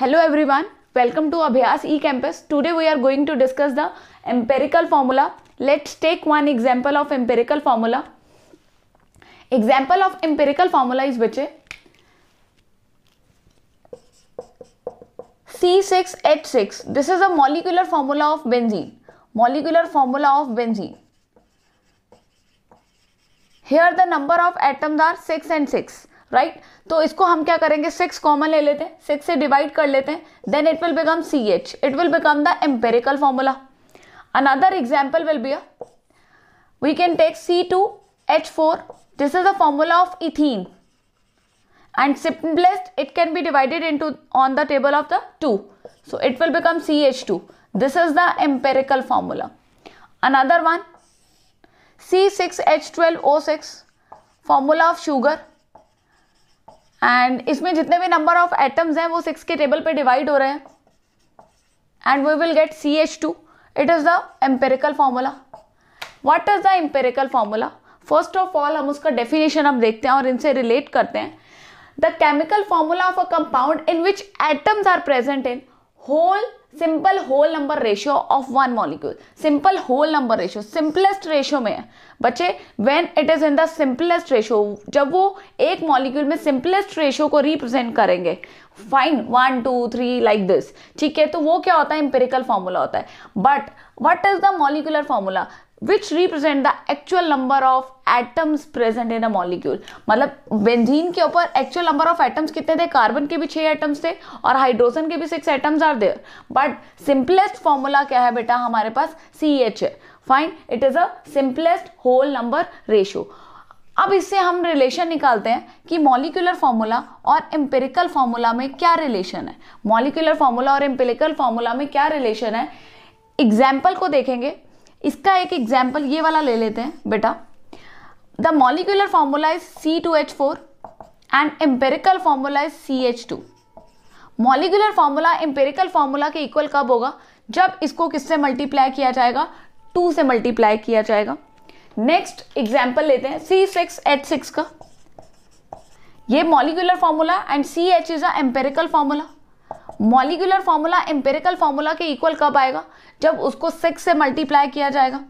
Hello everyone, welcome to Abhyas eCampus. Today we are going to discuss the empirical formula. Let's take one example of empirical formula. Example of empirical formula is which C6H6. This is a molecular formula of benzene. Molecular formula of benzene. Here the number of atoms are 6 and 6. Right तो इसको हम क्या करेंगे six common ले लेते हैं six से divide कर लेते हैं then it will become C H it will become the empirical formula another example will be we can take C two H four this is the formula of ethene and simplest it can be divided into on the table of the two so it will become C H two this is the empirical formula another one C six H twelve O six formula of sugar and इसमें जितने भी number of atoms हैं वो six के table पे divide हो रहे हैं and we will get C H two it is the empirical formula what is the empirical formula first of all हम उसका डेफिनेशन हम देखते हैं और इनसे रिलेट करते हैं the chemical formula of a compound in which atoms are present in whole simple whole number ratio of one molecule simple whole number ratio simplest ratio में बच्चे when it is in the simplest ratio जब वो एक molecule में simplest ratio को represent करेंगे fine one two three like this ठीक है तो वो क्या होता है इंपेरिकल फॉर्मूला होता है but what is the molecular formula which represent the actual number of atoms present in a molecule मतलब बेंजीन के ऊपर एक्चुअल नंबर ऑफ एटम्स कितने थे कार्बन के भी छह एटम्स थे और हाइड्रोजन के भी six atoms are there but simplest formula क्या है बेटा हमारे पास सी एच है fine it is a simplest whole number ratio अब इससे हम रिलेशन निकालते हैं कि मॉलिकुलर फार्मूला और एम्पेरिकल फार्मूला में क्या रिलेशन है मॉलिकुलर फार्मूला और एम्पेरिकल फार्मूला में क्या रिलेशन है एग्जाम्पल को देखेंगे इसका एक एग्जाम्पल ये वाला ले लेते हैं बेटा the molecular formula is C two H four and empirical formula is C H two molecular formula empirical formula के इक्वल कब होगा जब इसको किससे मल्टीप्लाई किया जाएगा टू से मल्टीप्लाई किया जाएगा नेक्स्ट एग्जाम्पल लेते हैं सी सिक्स एच सिक्स का ये molecular formula and C H is a empirical formula molecular formula empirical formula के इक्वल कब आएगा जब उसको सिक्स से मल्टीप्लाई किया जाएगा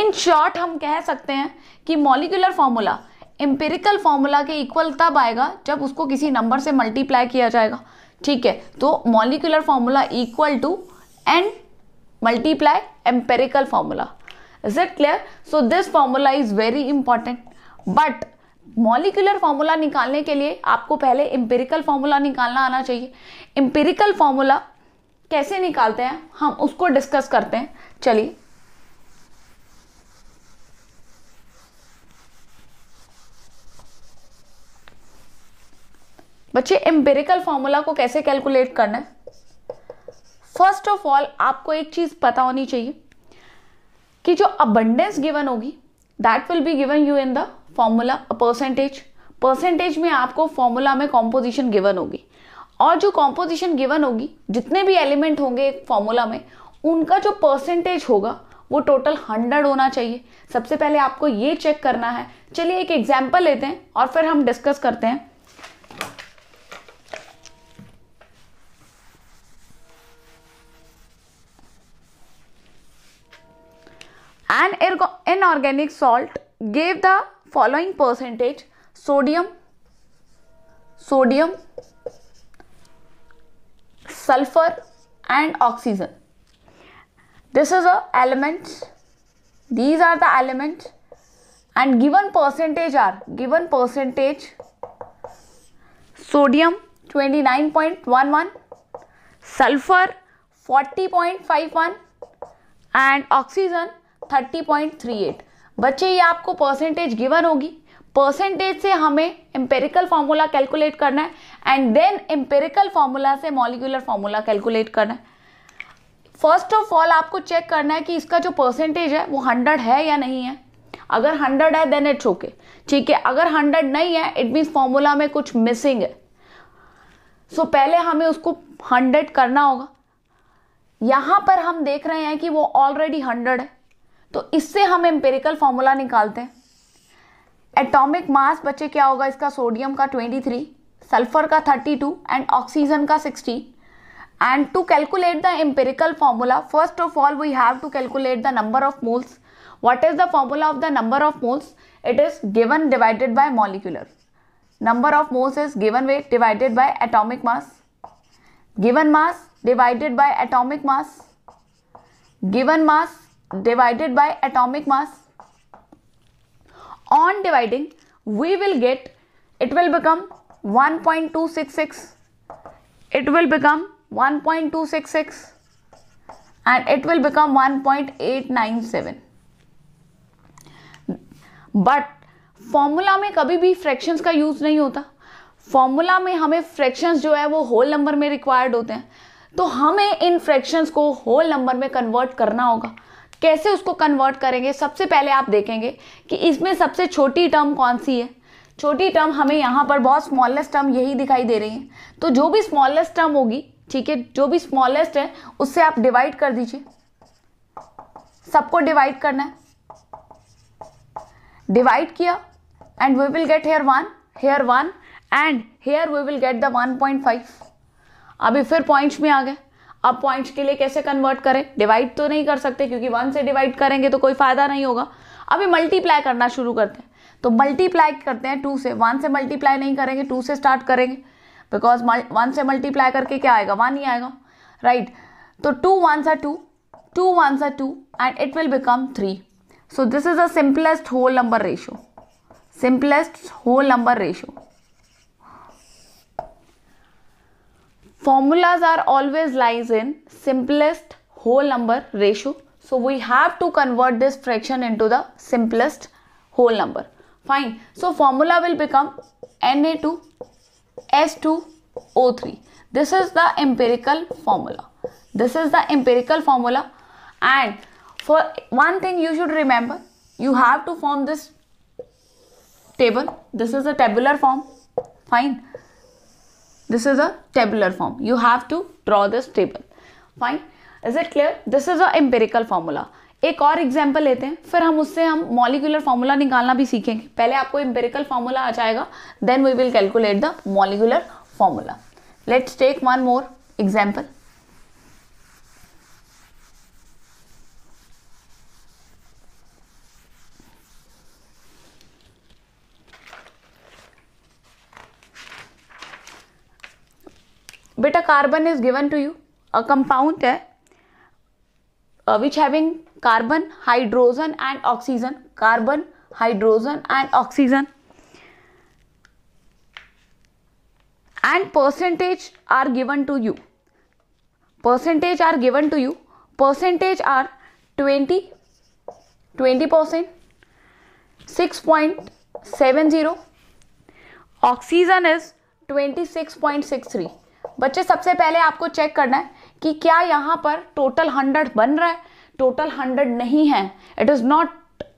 इन शॉर्ट हम कह सकते हैं कि मॉलिकुलर फार्मूला एम्पेरिकल फार्मूला के इक्वल तब आएगा जब उसको किसी नंबर से मल्टीप्लाई किया जाएगा ठीक है तो molecular formula equal to N multiply empirical formula is it clear so this formula is very important but molecular formula निकालने के लिए आपको पहले एम्पेरिकल फार्मूला निकालना आना चाहिए एम्पेरिकल फार्मूला कैसे निकालते हैं हम उसको डिस्कस करते हैं चलिए बच्चे एम्पेरिकल फार्मूला को कैसे कैलकुलेट करना है फर्स्ट ऑफ ऑल आपको एक चीज पता होनी चाहिए कि जो अबंडेंस गिवन होगी that will be given you in the formula percentage percentage में आपको फॉर्मूला में कॉम्पोजिशन गिवन होगी और जो कॉम्पोजिशन गिवन होगी जितने भी एलिमेंट होंगे एक फॉर्मूला में उनका जो परसेंटेज होगा वो टोटल हंड्रेड होना चाहिए सबसे पहले आपको ये चेक करना है चलिए एक एग्जाम्पल लेते हैं और फिर हम डिस्कस करते हैं an inorganic salt gave the following percentage sodium sodium sulfur and oxygen this is a element these are the elements and given percentage are given percentage sodium 29.11 sulfur 40.51 and oxygen 30.38 बच्चे ये आपको percentage given होगी percentage से हमें empirical formula calculate करना है and then empirical formula से molecular formula calculate करना है फर्स्ट ऑफ ऑल आपको चेक करना है कि इसका जो परसेंटेज है वो हंड्रेड है या नहीं है अगर हंड्रेड है देन इट्स ओके ठीक है अगर हंड्रेड नहीं है इट मीन्स फॉर्मूला में कुछ मिसिंग है सो so, पहले हमें उसको हंड्रेड करना होगा यहाँ पर हम देख रहे हैं कि वो ऑलरेडी हंड्रेड है तो इससे हम एम्पेरिकल फॉर्मूला निकालते हैं एटॉमिक मास बच्चे क्या होगा इसका सोडियम का 23 सल्फर का 32 एंड ऑक्सीजन का 16 and to calculate the empirical formula first of all we have to calculate the number of moles what is the formula of the number of moles it is given divided by molecular number of moles is given weight divided by atomic mass given mass divided by atomic mass given mass divided by atomic mass on dividing we will get it will become 1.266 it will become 1.266 and it will become 1.897 but formula में कभी भी fractions का use नहीं होता formula में हमें fractions जो है वो होल नंबर में रिक्वायर्ड होते हैं तो हमें इन फ्रैक्शंस को होल नंबर में कन्वर्ट करना होगा कैसे उसको कन्वर्ट करेंगे सबसे पहले आप देखेंगे कि इसमें सबसे छोटी टर्म कौन सी है छोटी टर्म हमें यहाँ पर बहुत स्मॉलेस्ट टर्म यही दिखाई दे रही है तो जो भी स्मॉलेस्ट टर्म होगी ठीक है जो भी स्मॉलेस्ट है उससे आप डिवाइड कर दीजिए सबको डिवाइड करना है डिवाइड किया and we will get here one here one and here we will get the one point five अभी फिर पॉइंट्स में आ गए अब पॉइंट्स के लिए कैसे कन्वर्ट करें डिवाइड तो नहीं कर सकते क्योंकि वन से डिवाइड करेंगे तो कोई फ़ायदा नहीं होगा अभी मल्टीप्लाई करना शुरू करते हैं तो मल्टीप्लाई करते हैं टू से वन से मल्टीप्लाई नहीं करेंगे टू से स्टार्ट करेंगे बिकॉज वन से मल्टीप्लाई करके क्या आएगा वन ही आएगा राइट right. तो टू वन सा टू टू वन सा two and it will become three so this is the simplest whole number ratio simplest whole number ratio formulas are always lies in simplest whole number ratio. So we have to convert this fraction into the simplest whole number. Fine. So formula will become Na2 S2O3. This is the empirical formula. This is the empirical formula. And for one thing you should remember, you have to form this table. This is a tabular form. Fine. This is a tabular form. You have to draw this table. Fine. Is it clear? This is a empirical formula. एक और example लेते हैं फिर हम उससे हम molecular formula निकालना भी सीखेंगे पहले आपको एम्पेरिकल फार्मूला आ जाएगा then we will calculate the molecular formula let's take one more example Beta carbon is given to you a compound uh, which having carbon hydrogen and oxygen carbon hydrogen and oxygen and percentage are given to you percentage are given to you percentage are 20 percent 6.70 oxygen is 26.63 बच्चे सबसे पहले आपको check करना है कि क्या यहाँ पर टोटल हंड्रेड बन रहा है टोटल हंड्रेड नहीं है it is not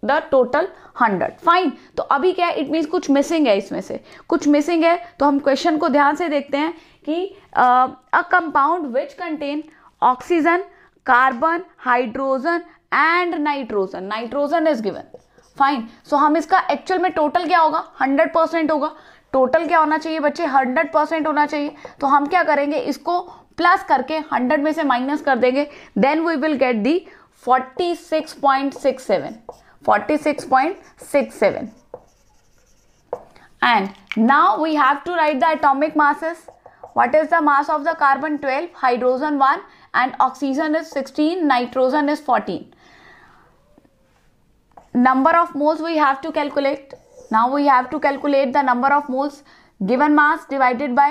the total hundred fine तो अभी क्या है इट मीन्स कुछ मिसिंग है इसमें से कुछ मिसिंग है तो हम क्वेश्चन को ध्यान से देखते हैं कि a compound which contain oxygen carbon hydrogen and nitrogen nitrogen is given fine so हम इसका एक्चुअल में टोटल क्या होगा हंड्रेड परसेंट होगा टोटल क्या होना चाहिए बच्चे हंड्रेड परसेंट होना चाहिए तो हम क्या करेंगे इसको प्लस करके हंड्रेड में से माइनस कर देंगे then we will get the 46.67 46.67 and now we have to write the atomic masses what is the mass of the carbon twelve hydrogen one and oxygen is 16 nitrogen is fourteen number of moles we have to calculate Now we have to calculate the number of moles given mass divided by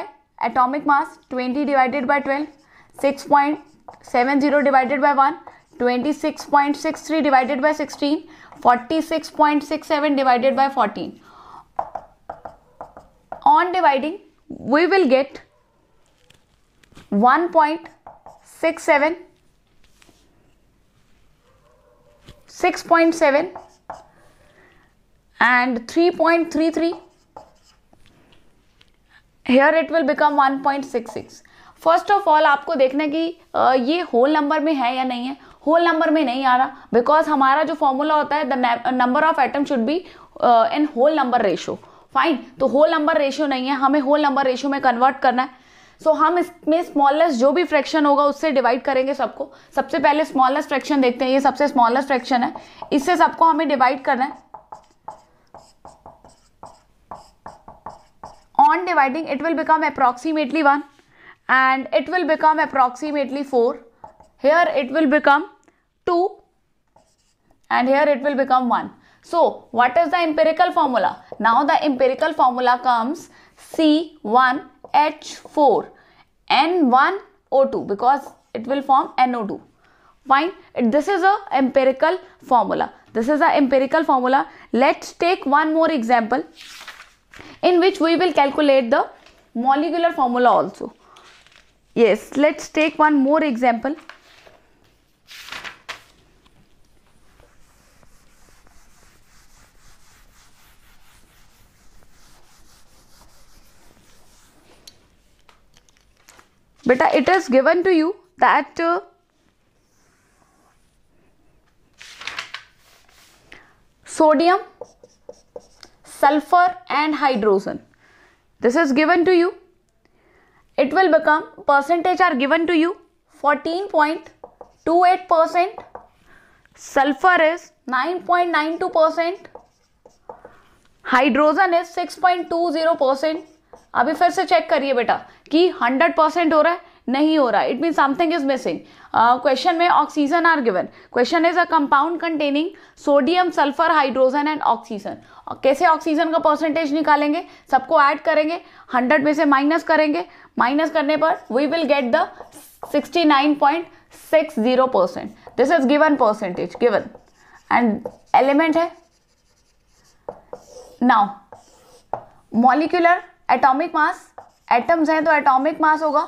atomic mass 20 divided by 12 6.70 divided by 1 26.63 divided by 16 46.67 divided by 14 on dividing we will get 1.67 6.7 and 3.33 here it will become 1.66 first of all आपको देखना कि ये whole number में है या नहीं है whole number में नहीं आ रहा बिकॉज हमारा जो फॉर्मूला होता है the number of atom should be in whole number ratio fine तो होल नंबर रेशियो नहीं है हमें होल नंबर रेशियो में कन्वर्ट करना है सो so, हम इसमें स्मॉलेस्ट जो भी फ्रैक्शन होगा उससे डिवाइड करेंगे सबको सबसे पहले स्मॉलेस्ट फ्रैक्शन देखते हैं ये सबसे स्मॉलेस्ट फ्रैक्शन है इससे सबको हमें डिवाइड करना है on dividing it will become approximately 1 and it will become approximately 4 here it will become 2 and here it will become 1 so what is the empirical formula now the empirical formula comes C1H4 N1O2 because it will form NO2 fine this is a empirical formula this is a empirical formula let's take one more example in which we will calculate the molecular formula also. Yes, let's take one more example. Beta, it is given to you that uh, sodium sulfur and hydrogen this is given to you it will become percentage are given to you 14.28% sulfur is 9.92% hydrogen is 6.20 percent अभी फिर से check करिए बेटा कि 100 percent हो रहा है नहीं हो रहा it mean something is missing question में oxygen are given question is a compound containing sodium sulphur hydrogen and oxygen कैसे ऑक्सीजन का परसेंटेज निकालेंगे सबको ऐड करेंगे हंड्रेड में से माइनस करेंगे माइनस करने पर we will get the sixty nine point six zero percent this is given percentage given and element है now molecular atomic mass atoms हैं तो एटॉमिक मास होगा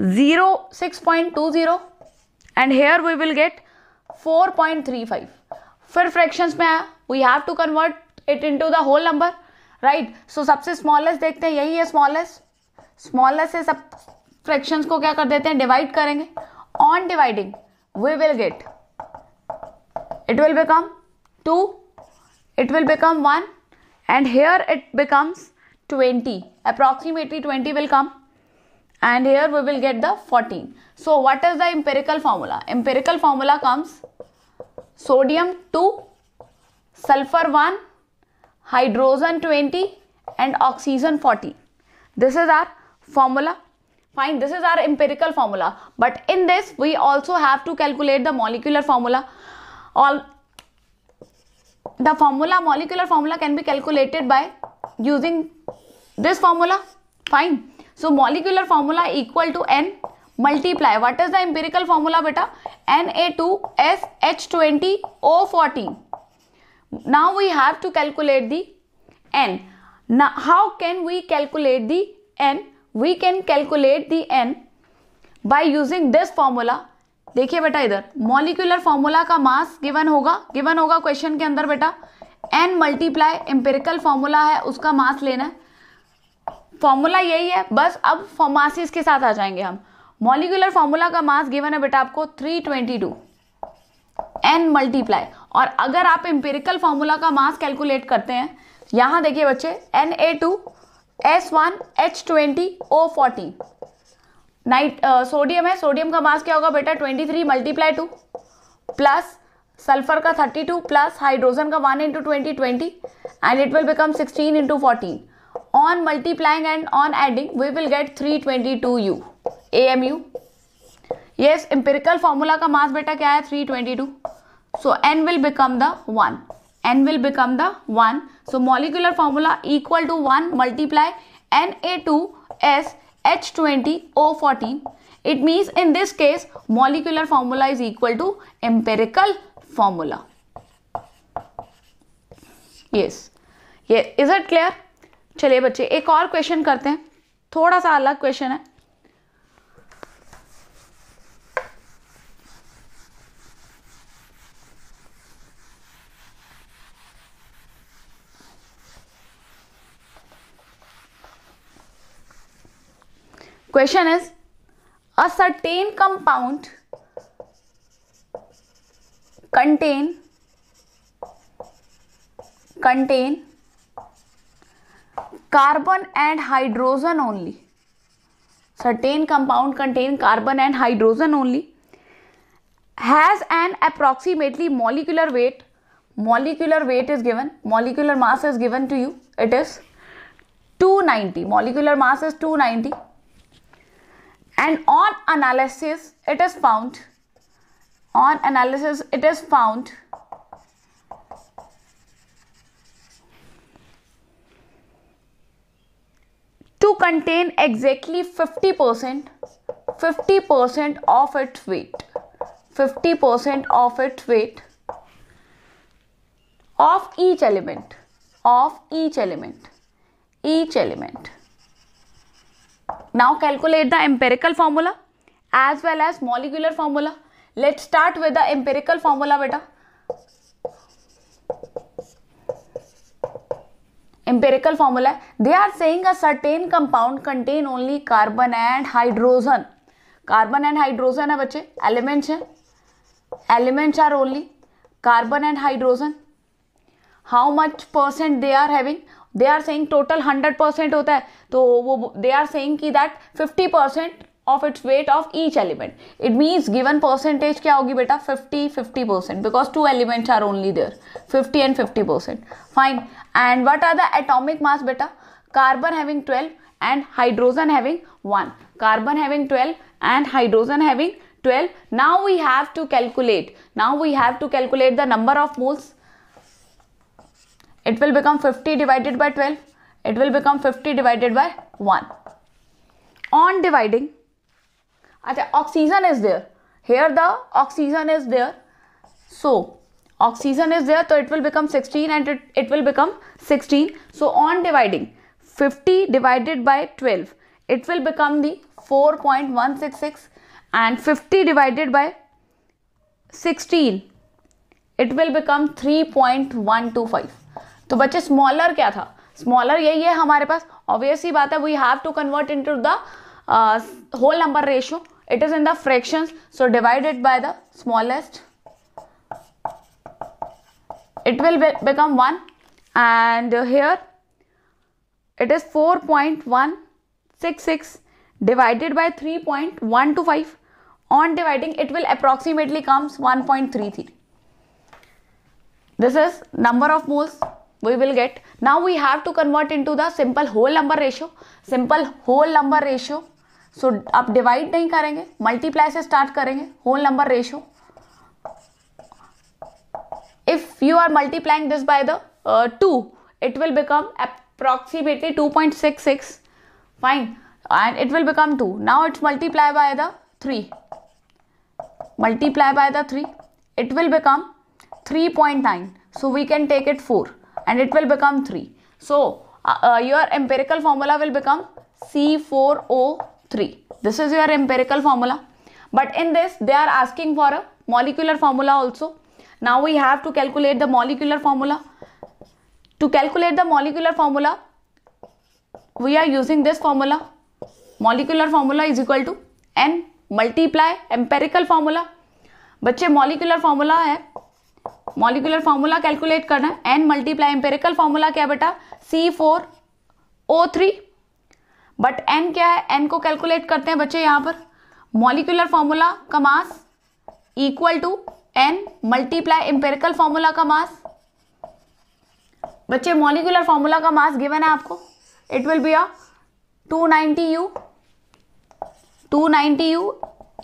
zero zero six point two and here we will get four point three five फिर fractions में आया we have to convert it into the whole number right so सबसे smallest देखते हैं यही है स्मॉलेस्ट स्मॉलेस्ट से सब फ्रैक्शंस को क्या कर देते हैं डिवाइड करेंगे on dividing we will get it will become two it will become one and here it becomes twenty approximately twenty will come and here we will get the 14. So what is the empirical formula? Empirical formula comes sodium 2, sulfur 1, hydrogen 20 and oxygen 40. This is our formula. Fine, this is our empirical formula. But in this, we also have to calculate the molecular formula. All the formula, molecular formula can be calculated by using this formula. Fine so molecular formula equal to N multiply what is the empirical formula बेटा N A two S H twenty O fourteen now we have to calculate the n ना how can we calculate the n we can calculate the n by using this formula देखिए बेटा इधर molecular formula का mass given होगा given होगा question के अंदर बेटा एन मल्टीप्लाई एम्पेरिकल फॉर्मूला है उसका मास लेना है फॉर्मूला यही है बस अब फॉर्मासिस के साथ आ जाएंगे हम मॉलिकुलर फॉर्मूला का मास गिवन है बेटा आपको 322 एन मल्टीप्लाई और अगर आप एम्पेरिकल फॉर्मूला का मास कैलकुलेट करते हैं यहाँ देखिए बच्चे N A two S one H twenty O forty night sodium है सोडियम का मास क्या होगा बेटा twenty three multiply two plus sulphur का थर्टी टू प्लस हाइड्रोजन का one into twenty twenty and it will become sixteen into fourteen on multiplying and on adding we will get 322u amu yes empirical formula ka mass beta kya hai 322 so n will become the 1 n will become the 1 so molecular formula equal to 1 multiply na2s h20o14 it means in this case molecular formula is equal to empirical formula yes yes is it clear चलिए बच्चे एक और question करते हैं थोड़ा सा अलग question है question is a certain compound contain contain carbon and hydrogen only certain compound contain carbon and hydrogen only has an approximately molecular weight molecular weight is given molecular mass is given to you it is 290 molecular mass is 290 and on analysis it is found on analysis it is found to contain exactly 50% 50% of its weight 50% of its weight of each element of each element each element now calculate the empirical formula as well as molecular formula let's start with the empirical formula beta empirical formula they are saying a certain compound contain only carbon and hydrogen carbon and hydrogen है बच्चे elements हैं elements are only carbon and hydrogen how much percent they are having they are saying total hundred percent होता है तो वो they are saying की that fifty percent of its weight of each element it means given percentage क्या होगी बेटा fifty fifty percent because to elements are only there fifty and fifty percent fine And what are the atomic mass beta? Carbon having 12 and hydrogen having 1. Carbon having 12 and hydrogen having 12. Now we have to calculate. Now we have to calculate the number of moles. It will become 50 divided by 12. It will become 50 divided by 1. On dividing, okay, oxygen is there. Here the oxygen is there. So oxygen is there तो it will become 16 and it will become 16 so on dividing 50 divided by 12 it will become the 4.166 and 50 divided by 16 it will become 3.125 तो बच्चे smaller क्या था smaller यही है हमारे पास obviously बात है we have to convert into the whole number ratio it is in the fraction so divided by the smallest it will be become 1 and here it is 4.166 divided by 3.125 on dividing it will approximately comes 1.33 this is number of moles we will get now we have to convert into the simple whole number ratio simple whole number ratio so divide divide नहीं करेंगे multiply से start करेंगे whole number ratio if you are multiplying this by the uh, 2 it will become approximately 2.66 fine and it will become 2 now it's multiplied by the 3 multiply by the 3 it will become 3.9 so we can take it 4 and it will become 3 so uh, uh, your empirical formula will become C4O3 this is your empirical formula but in this they are asking for a molecular formula also now we have to calculate the molecular formula to calculate the molecular formula we are using this formula molecular formula is equal to N multiply empirical formula बच्चे molecular formula है molecular formula calculate करना है n multiply empirical formula क्या बेटा C four O three but n क्या है N को calculate करते हैं बच्चे यहाँ पर मॉलिकुलर फॉर्मूला का mass equal to N multiply empirical formula का मास बच्चे मॉलिकुलर फॉर्मूला का मास गिवन है आपको it will be a 290 u 290 u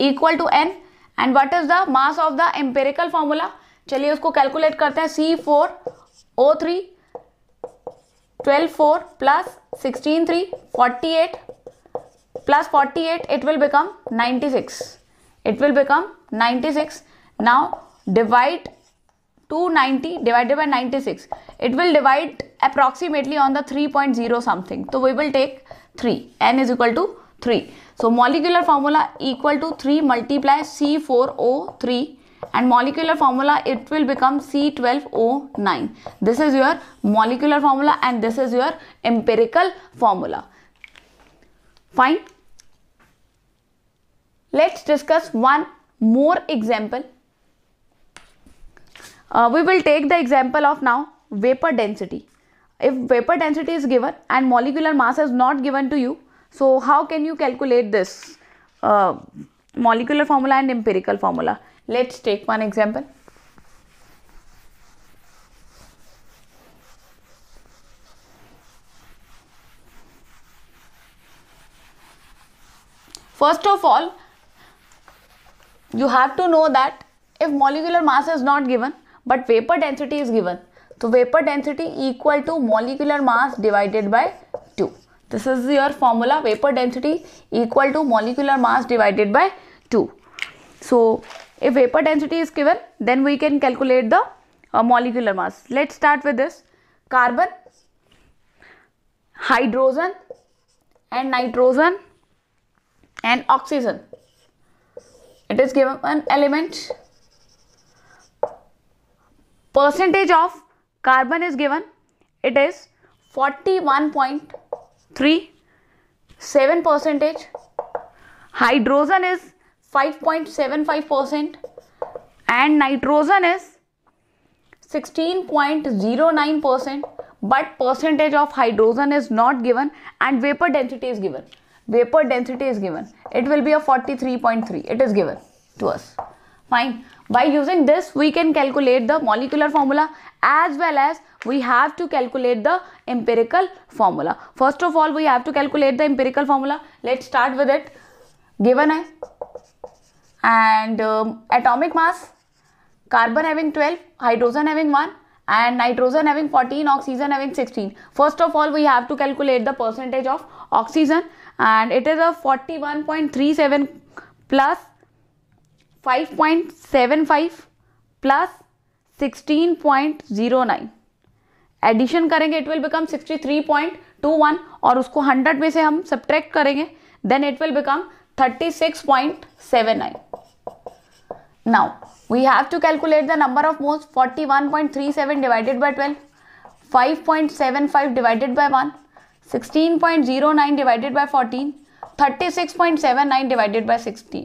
equal to n and what is the mass of the empirical formula चलिए उसको calculate करते हैं C four O three twelve four plus sixteen three forty eight plus forty eight it will become ninety six it will become ninety six Now divide 290 divided by 96. It will divide approximately on the 3.0 something. So we will take 3. N is equal to 3. So molecular formula equal to 3 multiply C4O3 and molecular formula it will become C12O9. This is your molecular formula and this is your empirical formula. Fine. Let's discuss one more example uh, we will take the example of now vapor density. If vapor density is given and molecular mass is not given to you, so how can you calculate this uh, molecular formula and empirical formula? Let's take one example. First of all, you have to know that if molecular mass is not given, but vapor density is given so vapor density equal to molecular mass divided by 2 this is your formula vapor density equal to molecular mass divided by 2 so if vapor density is given then we can calculate the uh, molecular mass let's start with this carbon hydrogen and nitrogen and oxygen it is given an element Percentage of carbon is given. It is point three seven percentage. Hydrogen is 5.75 percent and nitrogen is 16.09 percent but percentage of hydrogen is not given and vapor density is given vapor density is given it will be a 43.3 it is given to us fine by using this, we can calculate the molecular formula as well as we have to calculate the empirical formula. First of all, we have to calculate the empirical formula. Let's start with it. Given as and um, atomic mass, carbon having 12, hydrogen having 1 and nitrogen having 14, oxygen having 16. First of all, we have to calculate the percentage of oxygen and it is a 41.37 plus five point seven five plus 16.09 point zero nine addition करेंगे it will become sixty three point two one और उसको hundred में से हम subtract करेंगे then it will become thirty six seven nine now we have to calculate the number of moles forty one point three seven divided by twelve five point seven five divided by one sixteen point zero nine divided by fourteen thirty six point seven nine divided by 16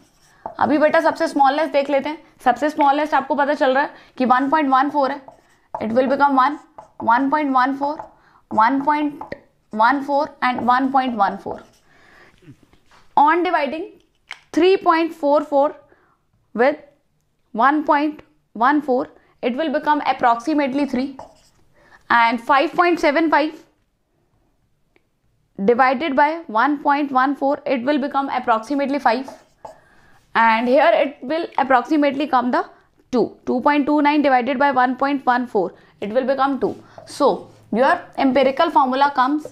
अभी बेटा सबसे smallest देख लेते हैं सबसे smallest आपको पता चल रहा है कि 1.14 है it will become 1 1.14 1.14 and 1.14 on dividing 3.44 point with one it will become approximately will become 3 and 5.75 divided by 1.14 it will become approximately 5 and here it will approximately come the 2 2.29 divided by 1.14 it will become 2 so your empirical formula comes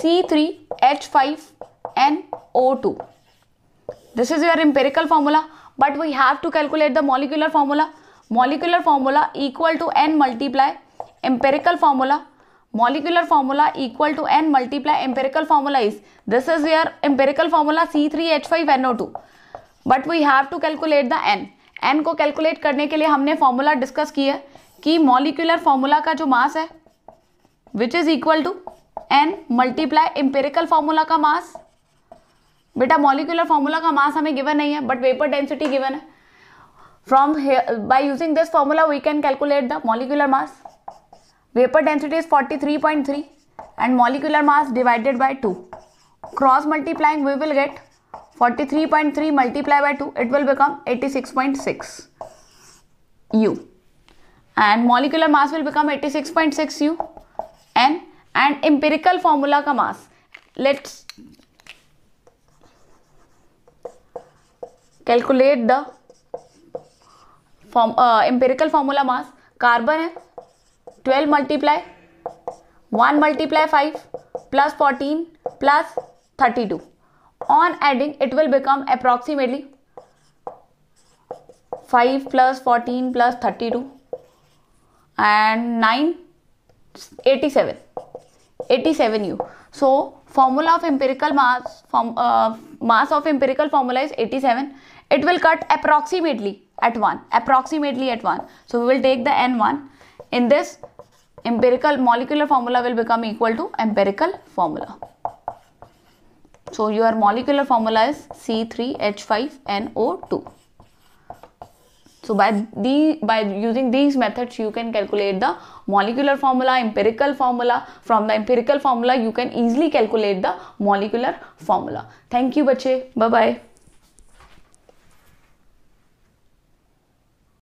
C3H5NO2 this is your empirical formula but we have to calculate the molecular formula molecular formula equal to N multiply empirical formula molecular formula equal to N multiply empirical formula is this is your empirical formula C3H5NO2 but we have to calculate the n n को कैलकुलेट करने के लिए हमने formula discuss किया कि molecular formula का जो मास है which is equal to N multiply empirical formula का मास बेटा मॉलिकुलर फॉर्मूला का मास हमें गिवन नहीं है बट वेपर डेंसिटी गिवन है from by using this formula we can calculate the molecular mass vapour density is 43.3 and molecular mass divided by two cross multiplying we will get 43.3 multiplied by 2 it will become 86.6 u and molecular mass will become 86.6 u n and empirical formula ka mass let's calculate the form uh, empirical formula mass carbon है 12 multiply 1 multiply 5 plus 14 plus 32 on adding it will become approximately 5 plus 14 plus 32 and 9 87 87 u so formula of empirical mass form, uh, mass of empirical formula is 87 it will cut approximately at 1 approximately at 1 so we will take the n1 in this empirical molecular formula will become equal to empirical formula so your molecular formula is C3H5NO2. So by the by using these methods you can calculate the molecular formula, empirical formula. From the empirical formula you can easily calculate the molecular formula. Thank you bache. Bye bye.